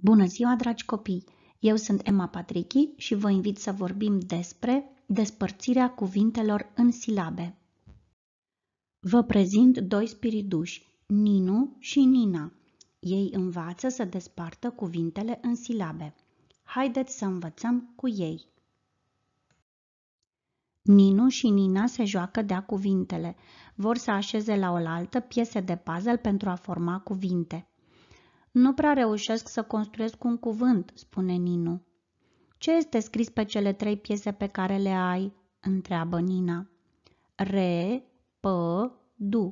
Bună ziua, dragi copii! Eu sunt Emma Patrichi și vă invit să vorbim despre despărțirea cuvintelor în silabe. Vă prezint doi spiriduși, Ninu și Nina. Ei învață să despartă cuvintele în silabe. Haideți să învățăm cu ei! Ninu și Nina se joacă de-a cuvintele. Vor să așeze la oaltă piese de puzzle pentru a forma cuvinte. Nu prea reușesc să construiesc un cuvânt, spune Ninu. Ce este scris pe cele trei piese pe care le ai? întreabă Nina. Re, P du.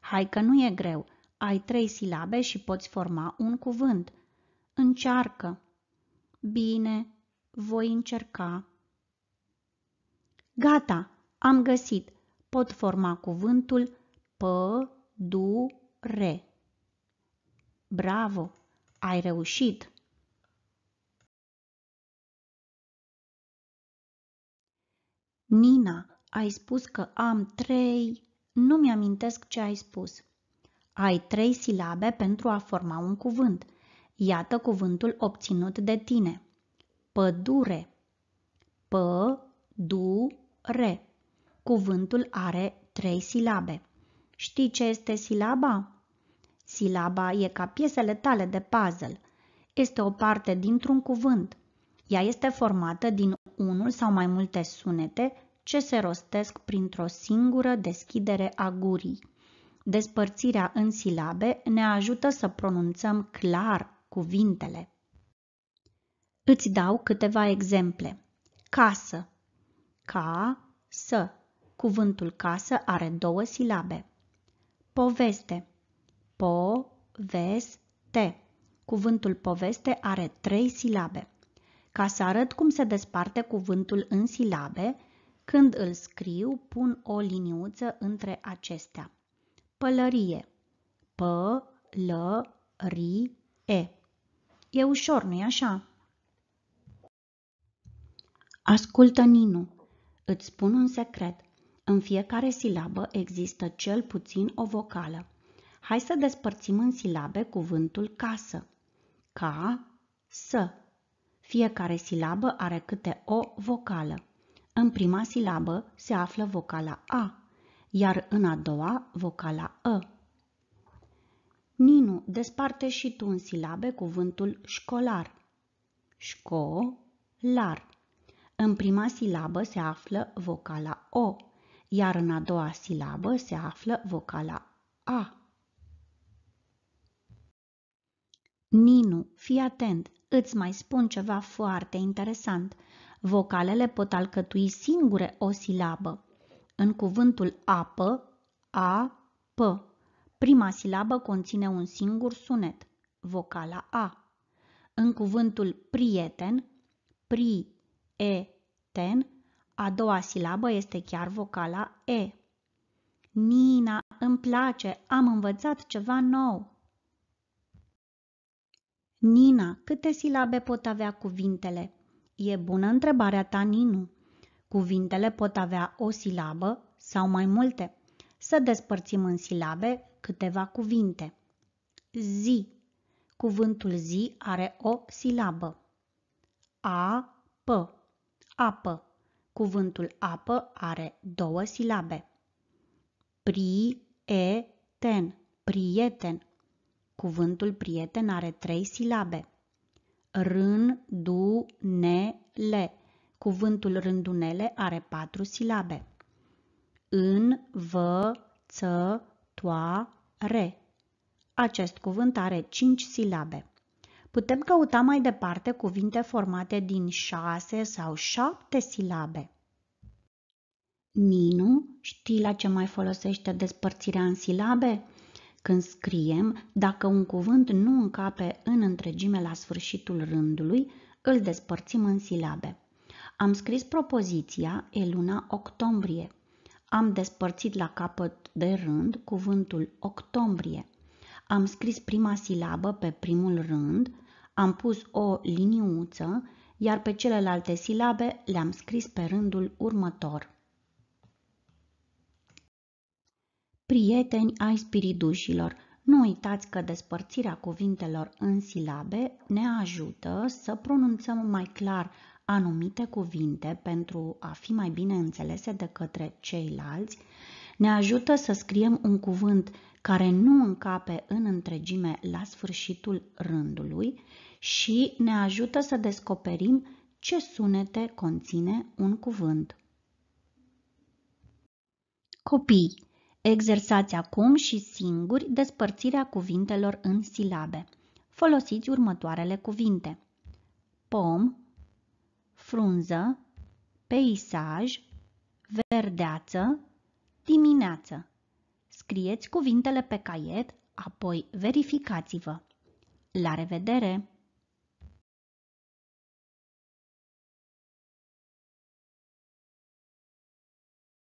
Hai că nu e greu. Ai trei silabe și poți forma un cuvânt. Încearcă. Bine, voi încerca. Gata, am găsit. Pot forma cuvântul P du, re. Bravo, ai reușit! Nina, ai spus că am trei... Nu mi-amintesc ce ai spus. Ai trei silabe pentru a forma un cuvânt. Iată cuvântul obținut de tine. Pădure. P-du-re. Cuvântul are trei silabe. Știi ce este silaba? Silaba e ca piesele tale de puzzle. Este o parte dintr-un cuvânt. Ea este formată din unul sau mai multe sunete ce se rostesc printr-o singură deschidere a gurii. Despărțirea în silabe ne ajută să pronunțăm clar cuvintele. Îți dau câteva exemple. Casă. Ca, să. Cuvântul casă are două silabe. Poveste po te Cuvântul poveste are trei silabe. Ca să arăt cum se desparte cuvântul în silabe, când îl scriu, pun o liniuță între acestea. Pălărie. P-l-ri-e. E ușor, nu-i așa? Ascultă, Ninu. Îți spun un secret. În fiecare silabă există cel puțin o vocală. Hai să despărțim în silabe cuvântul casă. Ca, să. Fiecare silabă are câte o vocală. În prima silabă se află vocala A, iar în a doua vocala Ă. Ninu, desparte și tu în silabe cuvântul școlar. Șco-lar. În prima silabă se află vocala O, iar în a doua silabă se află vocala A. Ninu, fii atent, îți mai spun ceva foarte interesant. Vocalele pot alcătui singure o silabă. În cuvântul apă, a, p. Prima silabă conține un singur sunet, vocala a. În cuvântul prieten, pri, e, ten, a doua silabă este chiar vocala e. Nina, îmi place, am învățat ceva nou. Nina, câte silabe pot avea cuvintele? E bună întrebarea ta, Ninu. Cuvintele pot avea o silabă sau mai multe. Să despărțim în silabe câteva cuvinte. Zi. Cuvântul zi are o silabă. A, P. Apă. Cuvântul apă are două silabe. Pri, e, ten. Prieten. Cuvântul prieten are trei silabe. du ne le. Cuvântul rândunele are patru silabe. în re. Acest cuvânt are cinci silabe. Putem căuta mai departe cuvinte formate din șase sau șapte silabe. Ninu, știi la ce mai folosește despărțirea în silabe? Când scriem, dacă un cuvânt nu încape în întregime la sfârșitul rândului, îl despărțim în silabe. Am scris propoziția e luna octombrie. Am despărțit la capăt de rând cuvântul octombrie. Am scris prima silabă pe primul rând, am pus o liniuță, iar pe celelalte silabe le-am scris pe rândul următor. Prieteni ai spiridușilor, nu uitați că despărțirea cuvintelor în silabe ne ajută să pronunțăm mai clar anumite cuvinte pentru a fi mai bine înțelese de către ceilalți, ne ajută să scriem un cuvânt care nu încape în întregime la sfârșitul rândului și ne ajută să descoperim ce sunete conține un cuvânt. Copii Exersați acum și singuri despărțirea cuvintelor în silabe. Folosiți următoarele cuvinte. Pom, frunză, peisaj, verdeață, dimineață. Scrieți cuvintele pe caiet, apoi verificați-vă. La revedere!